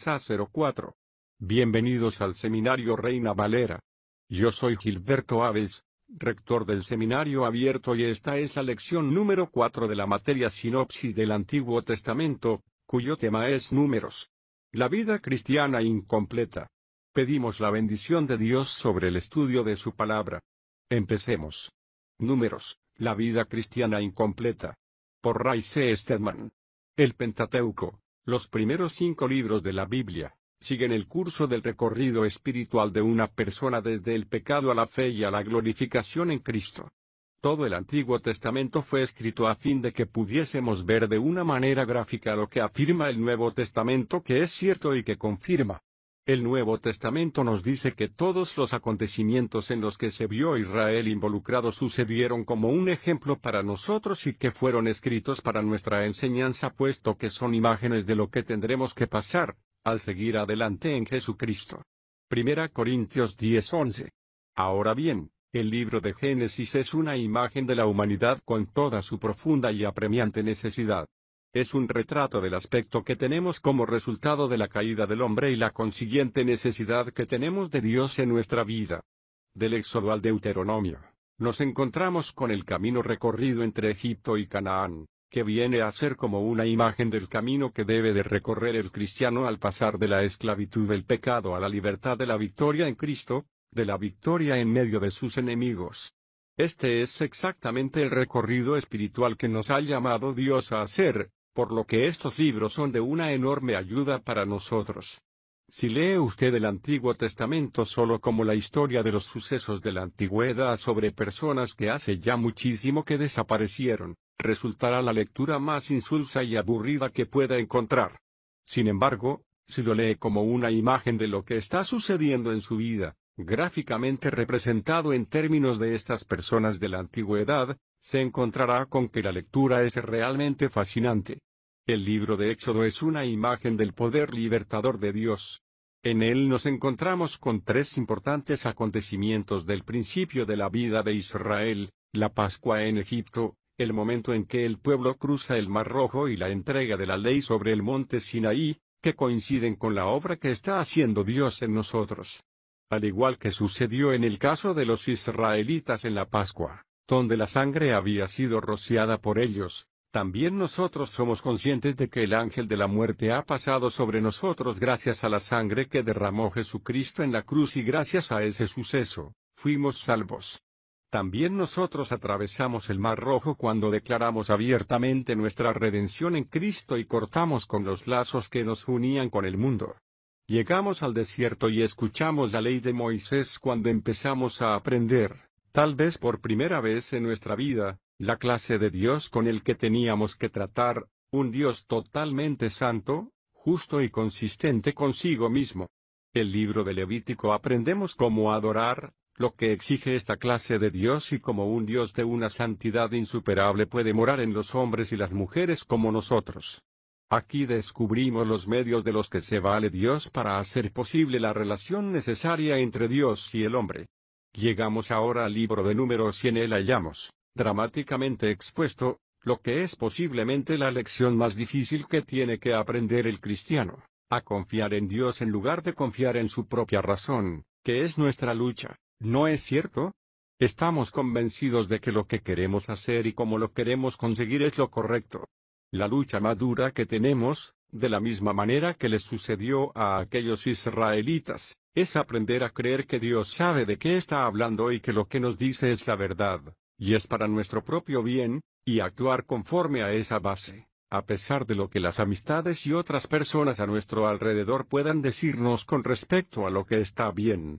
04. Bienvenidos al Seminario Reina Valera. Yo soy Gilberto Aves, rector del Seminario Abierto y esta es la lección número 4 de la materia Sinopsis del Antiguo Testamento, cuyo tema es Números. La vida cristiana incompleta. Pedimos la bendición de Dios sobre el estudio de su palabra. Empecemos. Números, la vida cristiana incompleta. Por Ray C. Stedman. El Pentateuco, los primeros cinco libros de la Biblia siguen el curso del recorrido espiritual de una persona desde el pecado a la fe y a la glorificación en Cristo. Todo el Antiguo Testamento fue escrito a fin de que pudiésemos ver de una manera gráfica lo que afirma el Nuevo Testamento que es cierto y que confirma el Nuevo Testamento nos dice que todos los acontecimientos en los que se vio Israel involucrado sucedieron como un ejemplo para nosotros y que fueron escritos para nuestra enseñanza puesto que son imágenes de lo que tendremos que pasar, al seguir adelante en Jesucristo. 1 Corintios 10:11. Ahora bien, el libro de Génesis es una imagen de la humanidad con toda su profunda y apremiante necesidad. Es un retrato del aspecto que tenemos como resultado de la caída del hombre y la consiguiente necesidad que tenemos de Dios en nuestra vida. Del Éxodo al Deuteronomio, nos encontramos con el camino recorrido entre Egipto y Canaán, que viene a ser como una imagen del camino que debe de recorrer el cristiano al pasar de la esclavitud del pecado a la libertad de la victoria en Cristo, de la victoria en medio de sus enemigos. Este es exactamente el recorrido espiritual que nos ha llamado Dios a hacer, por lo que estos libros son de una enorme ayuda para nosotros. Si lee usted el Antiguo Testamento solo como la historia de los sucesos de la antigüedad sobre personas que hace ya muchísimo que desaparecieron, resultará la lectura más insulsa y aburrida que pueda encontrar. Sin embargo, si lo lee como una imagen de lo que está sucediendo en su vida, gráficamente representado en términos de estas personas de la antigüedad, se encontrará con que la lectura es realmente fascinante. El libro de Éxodo es una imagen del poder libertador de Dios. En él nos encontramos con tres importantes acontecimientos del principio de la vida de Israel, la Pascua en Egipto, el momento en que el pueblo cruza el Mar Rojo y la entrega de la ley sobre el monte Sinaí, que coinciden con la obra que está haciendo Dios en nosotros. Al igual que sucedió en el caso de los israelitas en la Pascua, donde la sangre había sido rociada por ellos, también nosotros somos conscientes de que el ángel de la muerte ha pasado sobre nosotros gracias a la sangre que derramó Jesucristo en la cruz y gracias a ese suceso, fuimos salvos. También nosotros atravesamos el mar rojo cuando declaramos abiertamente nuestra redención en Cristo y cortamos con los lazos que nos unían con el mundo. Llegamos al desierto y escuchamos la ley de Moisés cuando empezamos a aprender, tal vez por primera vez en nuestra vida, la clase de Dios con el que teníamos que tratar, un Dios totalmente santo, justo y consistente consigo mismo. El libro de Levítico aprendemos cómo adorar, lo que exige esta clase de Dios y cómo un Dios de una santidad insuperable puede morar en los hombres y las mujeres como nosotros. Aquí descubrimos los medios de los que se vale Dios para hacer posible la relación necesaria entre Dios y el hombre. Llegamos ahora al libro de números y en él hallamos, dramáticamente expuesto, lo que es posiblemente la lección más difícil que tiene que aprender el cristiano, a confiar en Dios en lugar de confiar en su propia razón, que es nuestra lucha, ¿no es cierto? Estamos convencidos de que lo que queremos hacer y cómo lo queremos conseguir es lo correcto. La lucha dura que tenemos, de la misma manera que le sucedió a aquellos israelitas, es aprender a creer que Dios sabe de qué está hablando y que lo que nos dice es la verdad, y es para nuestro propio bien, y actuar conforme a esa base, a pesar de lo que las amistades y otras personas a nuestro alrededor puedan decirnos con respecto a lo que está bien.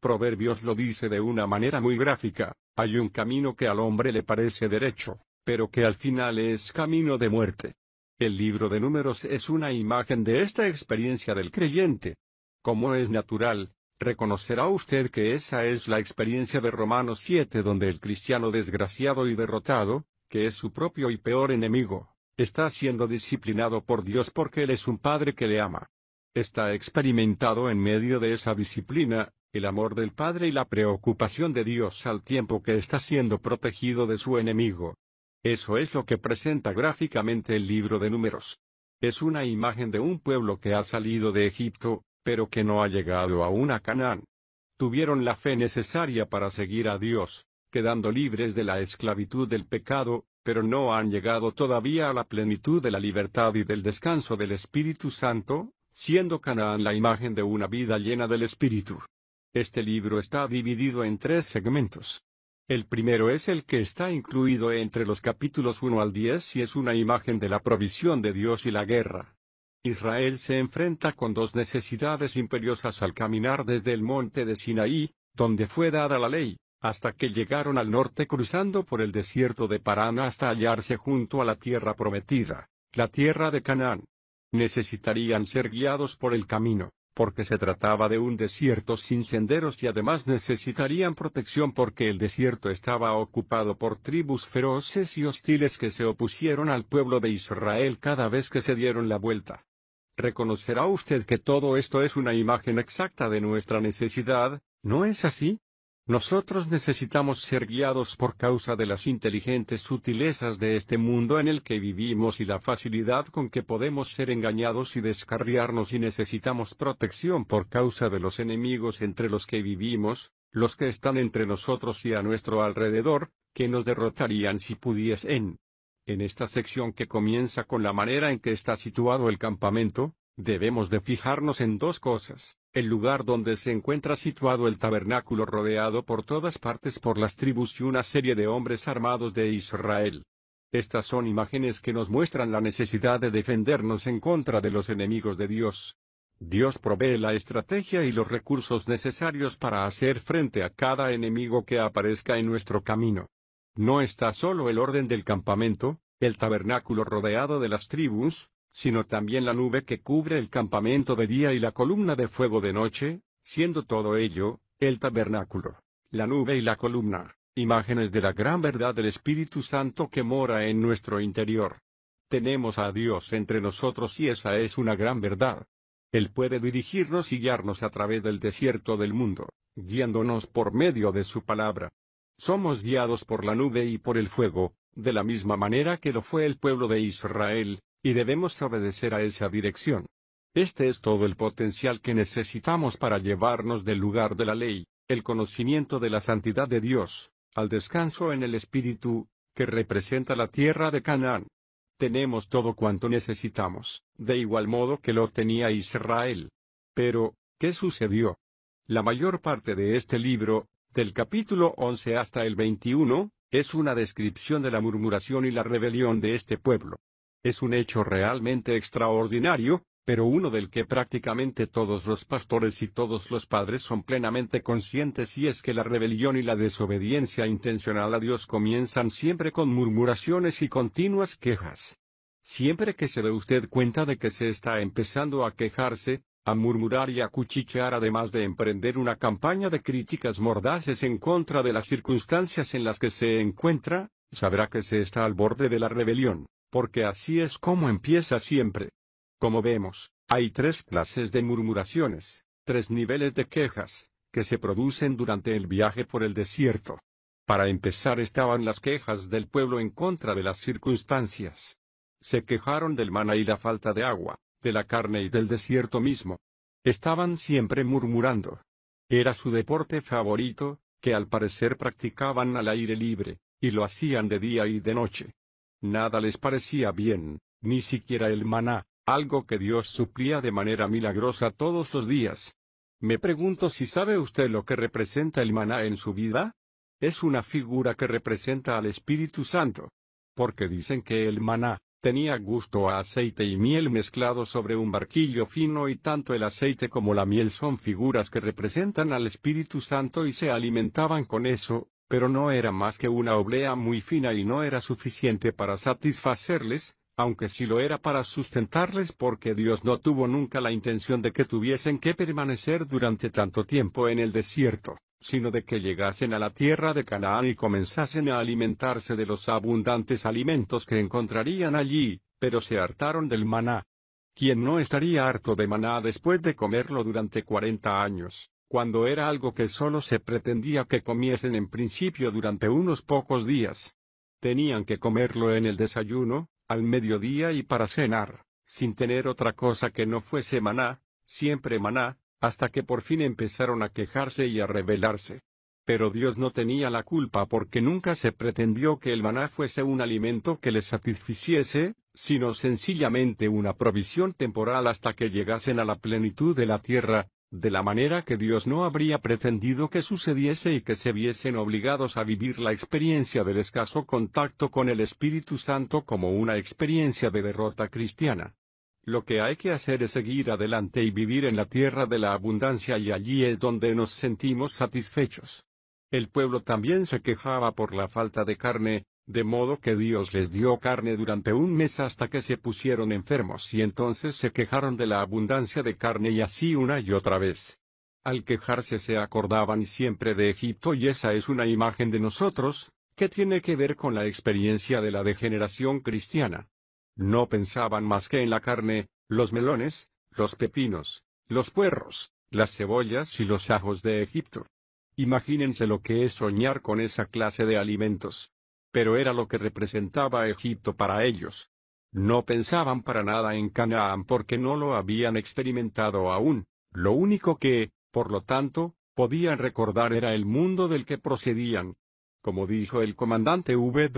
Proverbios lo dice de una manera muy gráfica, hay un camino que al hombre le parece derecho, pero que al final es camino de muerte. El libro de números es una imagen de esta experiencia del creyente, como es natural, reconocerá usted que esa es la experiencia de Romanos 7 donde el cristiano desgraciado y derrotado, que es su propio y peor enemigo, está siendo disciplinado por Dios porque Él es un Padre que le ama. Está experimentado en medio de esa disciplina, el amor del Padre y la preocupación de Dios al tiempo que está siendo protegido de su enemigo. Eso es lo que presenta gráficamente el libro de números. Es una imagen de un pueblo que ha salido de Egipto, pero que no ha llegado aún a Canaán. Tuvieron la fe necesaria para seguir a Dios, quedando libres de la esclavitud del pecado, pero no han llegado todavía a la plenitud de la libertad y del descanso del Espíritu Santo, siendo Canaán la imagen de una vida llena del Espíritu. Este libro está dividido en tres segmentos. El primero es el que está incluido entre los capítulos 1 al 10 y es una imagen de la provisión de Dios y la guerra. Israel se enfrenta con dos necesidades imperiosas al caminar desde el monte de Sinaí, donde fue dada la ley, hasta que llegaron al norte cruzando por el desierto de Parán hasta hallarse junto a la tierra prometida, la tierra de Canaán. Necesitarían ser guiados por el camino, porque se trataba de un desierto sin senderos y además necesitarían protección porque el desierto estaba ocupado por tribus feroces y hostiles que se opusieron al pueblo de Israel cada vez que se dieron la vuelta reconocerá usted que todo esto es una imagen exacta de nuestra necesidad, ¿no es así? Nosotros necesitamos ser guiados por causa de las inteligentes sutilezas de este mundo en el que vivimos y la facilidad con que podemos ser engañados y descarriarnos y necesitamos protección por causa de los enemigos entre los que vivimos, los que están entre nosotros y a nuestro alrededor, que nos derrotarían si pudiesen. En esta sección que comienza con la manera en que está situado el campamento, debemos de fijarnos en dos cosas, el lugar donde se encuentra situado el tabernáculo rodeado por todas partes por las tribus y una serie de hombres armados de Israel. Estas son imágenes que nos muestran la necesidad de defendernos en contra de los enemigos de Dios. Dios provee la estrategia y los recursos necesarios para hacer frente a cada enemigo que aparezca en nuestro camino. No está solo el orden del campamento, el tabernáculo rodeado de las tribus, sino también la nube que cubre el campamento de día y la columna de fuego de noche, siendo todo ello, el tabernáculo, la nube y la columna, imágenes de la gran verdad del Espíritu Santo que mora en nuestro interior. Tenemos a Dios entre nosotros y esa es una gran verdad. Él puede dirigirnos y guiarnos a través del desierto del mundo, guiándonos por medio de su palabra. Somos guiados por la nube y por el fuego, de la misma manera que lo fue el pueblo de Israel, y debemos obedecer a esa dirección. Este es todo el potencial que necesitamos para llevarnos del lugar de la ley, el conocimiento de la santidad de Dios, al descanso en el Espíritu, que representa la tierra de Canaán. Tenemos todo cuanto necesitamos, de igual modo que lo tenía Israel. Pero, ¿qué sucedió? La mayor parte de este libro, del capítulo 11 hasta el 21, es una descripción de la murmuración y la rebelión de este pueblo. Es un hecho realmente extraordinario, pero uno del que prácticamente todos los pastores y todos los padres son plenamente conscientes y es que la rebelión y la desobediencia intencional a Dios comienzan siempre con murmuraciones y continuas quejas. Siempre que se dé usted cuenta de que se está empezando a quejarse, a murmurar y a cuchichear además de emprender una campaña de críticas mordaces en contra de las circunstancias en las que se encuentra, sabrá que se está al borde de la rebelión, porque así es como empieza siempre. Como vemos, hay tres clases de murmuraciones, tres niveles de quejas, que se producen durante el viaje por el desierto. Para empezar estaban las quejas del pueblo en contra de las circunstancias. Se quejaron del maná y la falta de agua, de la carne y del desierto mismo. Estaban siempre murmurando. Era su deporte favorito, que al parecer practicaban al aire libre, y lo hacían de día y de noche. Nada les parecía bien, ni siquiera el maná, algo que Dios suplía de manera milagrosa todos los días. Me pregunto si sabe usted lo que representa el maná en su vida. Es una figura que representa al Espíritu Santo. Porque dicen que el maná, tenía gusto a aceite y miel mezclado sobre un barquillo fino y tanto el aceite como la miel son figuras que representan al Espíritu Santo y se alimentaban con eso, pero no era más que una oblea muy fina y no era suficiente para satisfacerles, aunque sí lo era para sustentarles porque Dios no tuvo nunca la intención de que tuviesen que permanecer durante tanto tiempo en el desierto sino de que llegasen a la tierra de Canaán y comenzasen a alimentarse de los abundantes alimentos que encontrarían allí, pero se hartaron del maná. ¿Quién no estaría harto de maná después de comerlo durante cuarenta años, cuando era algo que solo se pretendía que comiesen en principio durante unos pocos días? Tenían que comerlo en el desayuno, al mediodía y para cenar, sin tener otra cosa que no fuese maná, siempre maná, hasta que por fin empezaron a quejarse y a rebelarse. Pero Dios no tenía la culpa porque nunca se pretendió que el maná fuese un alimento que les satisficiese, sino sencillamente una provisión temporal hasta que llegasen a la plenitud de la tierra, de la manera que Dios no habría pretendido que sucediese y que se viesen obligados a vivir la experiencia del escaso contacto con el Espíritu Santo como una experiencia de derrota cristiana. Lo que hay que hacer es seguir adelante y vivir en la tierra de la abundancia y allí es donde nos sentimos satisfechos. El pueblo también se quejaba por la falta de carne, de modo que Dios les dio carne durante un mes hasta que se pusieron enfermos y entonces se quejaron de la abundancia de carne y así una y otra vez. Al quejarse se acordaban siempre de Egipto y esa es una imagen de nosotros, que tiene que ver con la experiencia de la degeneración cristiana. No pensaban más que en la carne, los melones, los pepinos, los puerros, las cebollas y los ajos de Egipto. Imagínense lo que es soñar con esa clase de alimentos. Pero era lo que representaba Egipto para ellos. No pensaban para nada en Canaán porque no lo habían experimentado aún. Lo único que, por lo tanto, podían recordar era el mundo del que procedían. Como dijo el comandante W.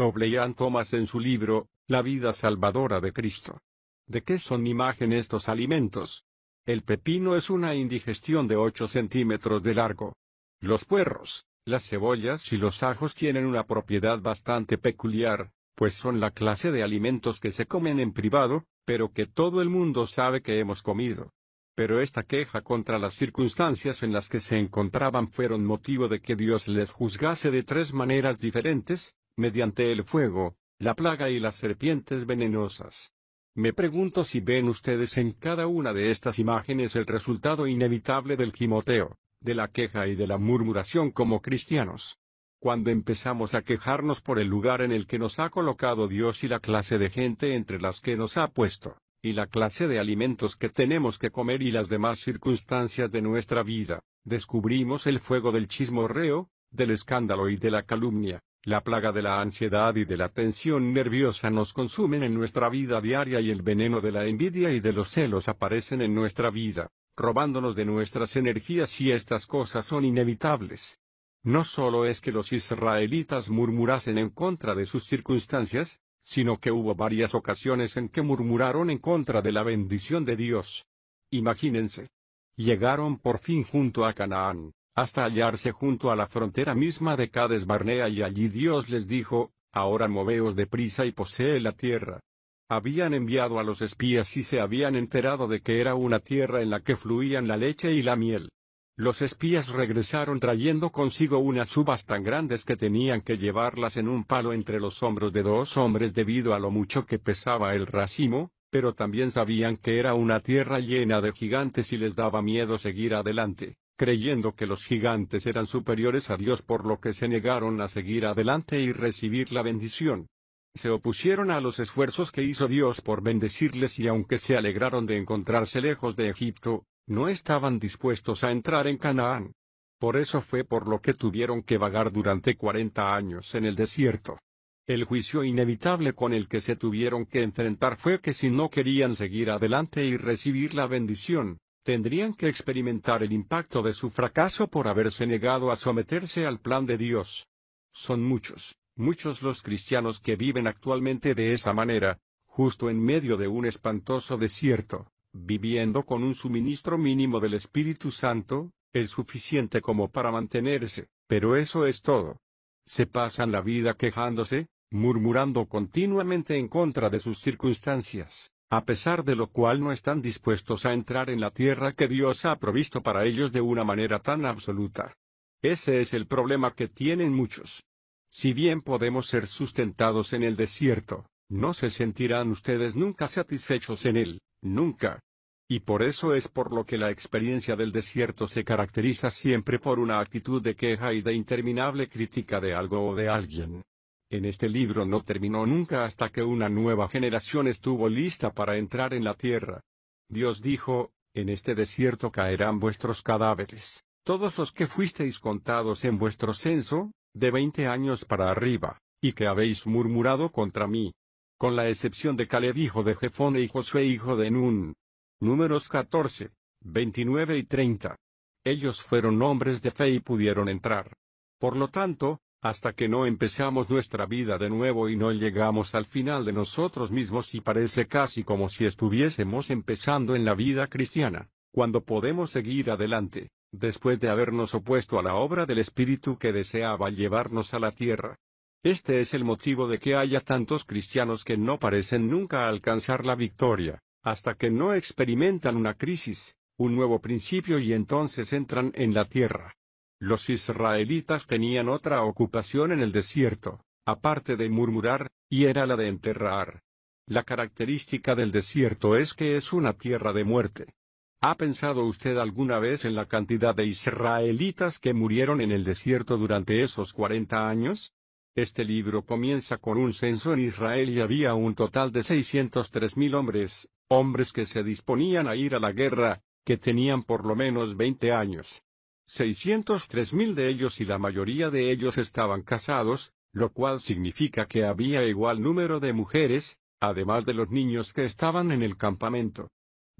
Thomas en su libro, la vida salvadora de Cristo. ¿De qué son imagen estos alimentos? El pepino es una indigestión de 8 centímetros de largo. Los puerros, las cebollas y los ajos tienen una propiedad bastante peculiar, pues son la clase de alimentos que se comen en privado, pero que todo el mundo sabe que hemos comido. Pero esta queja contra las circunstancias en las que se encontraban fueron motivo de que Dios les juzgase de tres maneras diferentes, mediante el fuego, la plaga y las serpientes venenosas. Me pregunto si ven ustedes en cada una de estas imágenes el resultado inevitable del gimoteo, de la queja y de la murmuración como cristianos. Cuando empezamos a quejarnos por el lugar en el que nos ha colocado Dios y la clase de gente entre las que nos ha puesto, y la clase de alimentos que tenemos que comer y las demás circunstancias de nuestra vida, descubrimos el fuego del chismorreo, del escándalo y de la calumnia, la plaga de la ansiedad y de la tensión nerviosa nos consumen en nuestra vida diaria y el veneno de la envidia y de los celos aparecen en nuestra vida, robándonos de nuestras energías y estas cosas son inevitables. No solo es que los israelitas murmurasen en contra de sus circunstancias, sino que hubo varias ocasiones en que murmuraron en contra de la bendición de Dios. Imagínense. Llegaron por fin junto a Canaán, hasta hallarse junto a la frontera misma de Cades Barnea y allí Dios les dijo, Ahora moveos deprisa y posee la tierra. Habían enviado a los espías y se habían enterado de que era una tierra en la que fluían la leche y la miel. Los espías regresaron trayendo consigo unas uvas tan grandes que tenían que llevarlas en un palo entre los hombros de dos hombres debido a lo mucho que pesaba el racimo, pero también sabían que era una tierra llena de gigantes y les daba miedo seguir adelante creyendo que los gigantes eran superiores a Dios por lo que se negaron a seguir adelante y recibir la bendición. Se opusieron a los esfuerzos que hizo Dios por bendecirles y aunque se alegraron de encontrarse lejos de Egipto, no estaban dispuestos a entrar en Canaán. Por eso fue por lo que tuvieron que vagar durante cuarenta años en el desierto. El juicio inevitable con el que se tuvieron que enfrentar fue que si no querían seguir adelante y recibir la bendición, tendrían que experimentar el impacto de su fracaso por haberse negado a someterse al plan de Dios. Son muchos, muchos los cristianos que viven actualmente de esa manera, justo en medio de un espantoso desierto, viviendo con un suministro mínimo del Espíritu Santo, el suficiente como para mantenerse, pero eso es todo. Se pasan la vida quejándose, murmurando continuamente en contra de sus circunstancias, a pesar de lo cual no están dispuestos a entrar en la tierra que Dios ha provisto para ellos de una manera tan absoluta. Ese es el problema que tienen muchos. Si bien podemos ser sustentados en el desierto, no se sentirán ustedes nunca satisfechos en él, nunca. Y por eso es por lo que la experiencia del desierto se caracteriza siempre por una actitud de queja y de interminable crítica de algo o de alguien. En este libro no terminó nunca hasta que una nueva generación estuvo lista para entrar en la tierra. Dios dijo, en este desierto caerán vuestros cadáveres, todos los que fuisteis contados en vuestro censo, de veinte años para arriba, y que habéis murmurado contra mí. Con la excepción de Caleb hijo de Jefone y Josué hijo de Nun. Números 14, 29 y 30. Ellos fueron hombres de fe y pudieron entrar. Por lo tanto, hasta que no empezamos nuestra vida de nuevo y no llegamos al final de nosotros mismos y parece casi como si estuviésemos empezando en la vida cristiana, cuando podemos seguir adelante, después de habernos opuesto a la obra del Espíritu que deseaba llevarnos a la tierra. Este es el motivo de que haya tantos cristianos que no parecen nunca alcanzar la victoria, hasta que no experimentan una crisis, un nuevo principio y entonces entran en la tierra. Los israelitas tenían otra ocupación en el desierto, aparte de murmurar, y era la de enterrar. La característica del desierto es que es una tierra de muerte. ¿Ha pensado usted alguna vez en la cantidad de israelitas que murieron en el desierto durante esos 40 años? Este libro comienza con un censo en Israel y había un total de 603.000 hombres, hombres que se disponían a ir a la guerra, que tenían por lo menos 20 años mil de ellos y la mayoría de ellos estaban casados, lo cual significa que había igual número de mujeres, además de los niños que estaban en el campamento.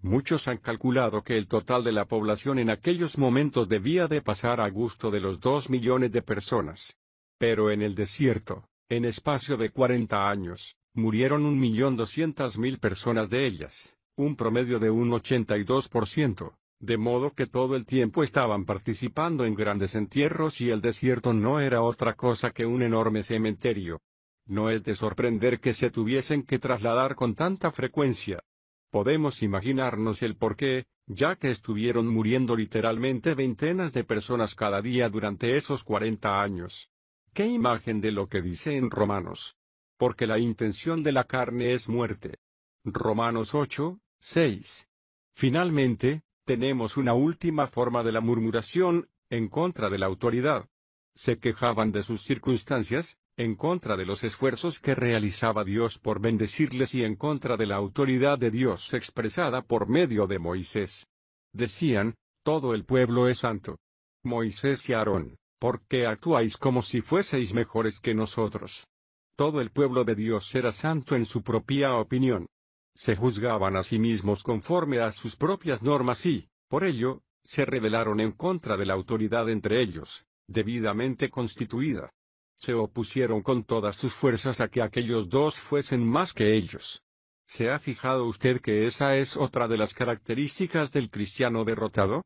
Muchos han calculado que el total de la población en aquellos momentos debía de pasar a gusto de los dos millones de personas. Pero en el desierto, en espacio de 40 años, murieron un millón doscientas mil personas de ellas, un promedio de un 82% de modo que todo el tiempo estaban participando en grandes entierros y el desierto no era otra cosa que un enorme cementerio. No es de sorprender que se tuviesen que trasladar con tanta frecuencia. Podemos imaginarnos el por qué, ya que estuvieron muriendo literalmente veintenas de personas cada día durante esos cuarenta años. ¿Qué imagen de lo que dice en Romanos? Porque la intención de la carne es muerte. Romanos 8, 6. Finalmente, tenemos una última forma de la murmuración, en contra de la autoridad. Se quejaban de sus circunstancias, en contra de los esfuerzos que realizaba Dios por bendecirles y en contra de la autoridad de Dios expresada por medio de Moisés. Decían, todo el pueblo es santo. Moisés y Aarón, ¿por qué actuáis como si fueseis mejores que nosotros? Todo el pueblo de Dios era santo en su propia opinión, se juzgaban a sí mismos conforme a sus propias normas y, por ello, se rebelaron en contra de la autoridad entre ellos, debidamente constituida. Se opusieron con todas sus fuerzas a que aquellos dos fuesen más que ellos. ¿Se ha fijado usted que esa es otra de las características del cristiano derrotado?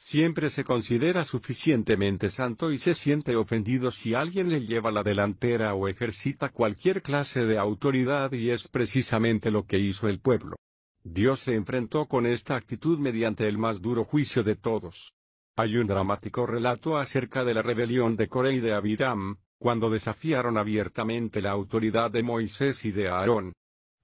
siempre se considera suficientemente santo y se siente ofendido si alguien le lleva la delantera o ejercita cualquier clase de autoridad y es precisamente lo que hizo el pueblo. Dios se enfrentó con esta actitud mediante el más duro juicio de todos. Hay un dramático relato acerca de la rebelión de Corey y de Abiram, cuando desafiaron abiertamente la autoridad de Moisés y de Aarón.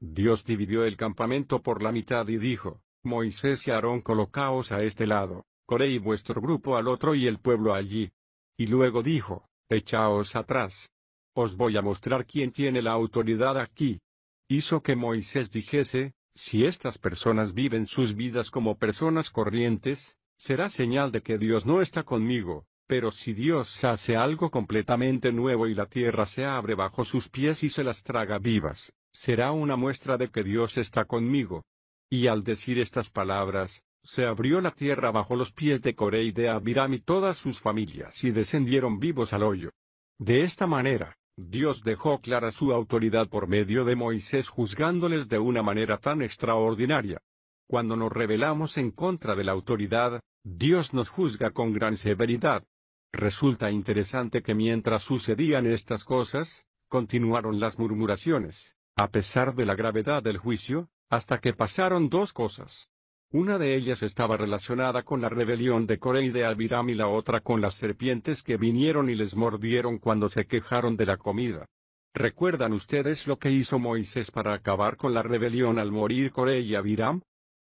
Dios dividió el campamento por la mitad y dijo, Moisés y Aarón colocaos a este lado, y vuestro grupo al otro y el pueblo allí. Y luego dijo, Echaos atrás. Os voy a mostrar quién tiene la autoridad aquí. Hizo que Moisés dijese, si estas personas viven sus vidas como personas corrientes, será señal de que Dios no está conmigo, pero si Dios hace algo completamente nuevo y la tierra se abre bajo sus pies y se las traga vivas, será una muestra de que Dios está conmigo. Y al decir estas palabras, se abrió la tierra bajo los pies de Coré y de Abiram y todas sus familias y descendieron vivos al hoyo. De esta manera, Dios dejó clara su autoridad por medio de Moisés juzgándoles de una manera tan extraordinaria. Cuando nos rebelamos en contra de la autoridad, Dios nos juzga con gran severidad. Resulta interesante que mientras sucedían estas cosas, continuaron las murmuraciones, a pesar de la gravedad del juicio, hasta que pasaron dos cosas. Una de ellas estaba relacionada con la rebelión de Coré y de Abiram y la otra con las serpientes que vinieron y les mordieron cuando se quejaron de la comida. ¿Recuerdan ustedes lo que hizo Moisés para acabar con la rebelión al morir Coré y Abiram?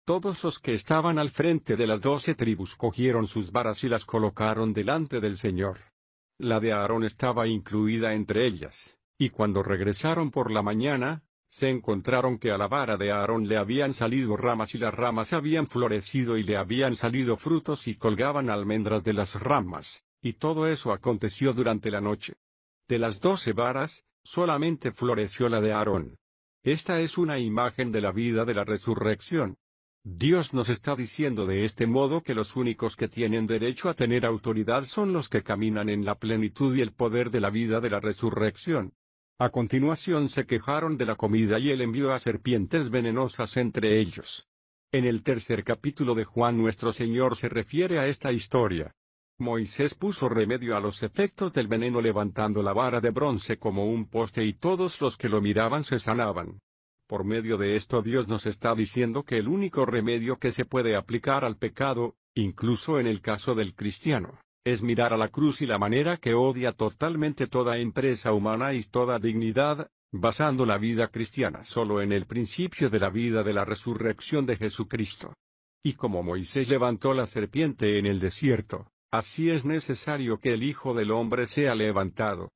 Todos los que estaban al frente de las doce tribus cogieron sus varas y las colocaron delante del Señor. La de Aarón estaba incluida entre ellas, y cuando regresaron por la mañana, se encontraron que a la vara de Aarón le habían salido ramas y las ramas habían florecido y le habían salido frutos y colgaban almendras de las ramas, y todo eso aconteció durante la noche. De las doce varas, solamente floreció la de Aarón. Esta es una imagen de la vida de la resurrección. Dios nos está diciendo de este modo que los únicos que tienen derecho a tener autoridad son los que caminan en la plenitud y el poder de la vida de la resurrección. A continuación se quejaron de la comida y él envió a serpientes venenosas entre ellos. En el tercer capítulo de Juan nuestro Señor se refiere a esta historia. Moisés puso remedio a los efectos del veneno levantando la vara de bronce como un poste y todos los que lo miraban se sanaban. Por medio de esto Dios nos está diciendo que el único remedio que se puede aplicar al pecado, incluso en el caso del cristiano, es mirar a la cruz y la manera que odia totalmente toda empresa humana y toda dignidad, basando la vida cristiana solo en el principio de la vida de la resurrección de Jesucristo. Y como Moisés levantó la serpiente en el desierto, así es necesario que el Hijo del Hombre sea levantado.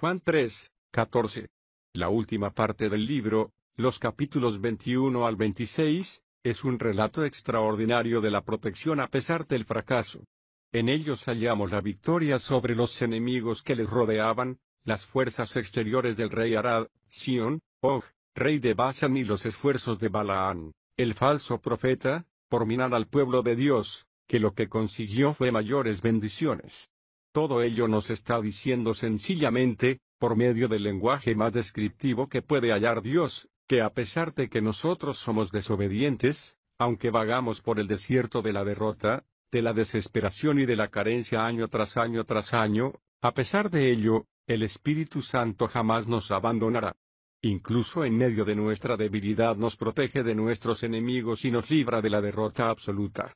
Juan 3, 14. La última parte del libro, los capítulos 21 al 26, es un relato extraordinario de la protección a pesar del fracaso. En ellos hallamos la victoria sobre los enemigos que les rodeaban, las fuerzas exteriores del rey Arad, Sion, Og, rey de Basan y los esfuerzos de Balaán, el falso profeta, por minar al pueblo de Dios, que lo que consiguió fue mayores bendiciones. Todo ello nos está diciendo sencillamente, por medio del lenguaje más descriptivo que puede hallar Dios, que a pesar de que nosotros somos desobedientes, aunque vagamos por el desierto de la derrota, de la desesperación y de la carencia año tras año tras año, a pesar de ello, el Espíritu Santo jamás nos abandonará. Incluso en medio de nuestra debilidad nos protege de nuestros enemigos y nos libra de la derrota absoluta.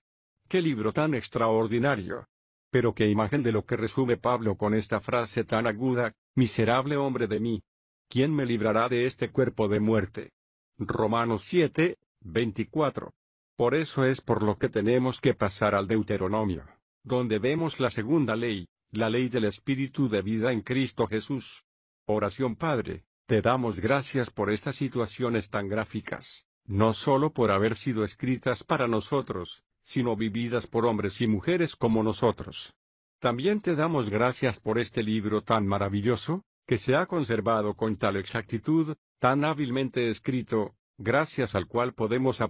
¡Qué libro tan extraordinario! Pero qué imagen de lo que resume Pablo con esta frase tan aguda, miserable hombre de mí. ¿Quién me librará de este cuerpo de muerte? Romanos 7, 24. Por eso es por lo que tenemos que pasar al Deuteronomio, donde vemos la segunda ley, la ley del Espíritu de vida en Cristo Jesús. Oración Padre, te damos gracias por estas situaciones tan gráficas, no solo por haber sido escritas para nosotros, sino vividas por hombres y mujeres como nosotros. También te damos gracias por este libro tan maravilloso, que se ha conservado con tal exactitud, tan hábilmente escrito, gracias al cual podemos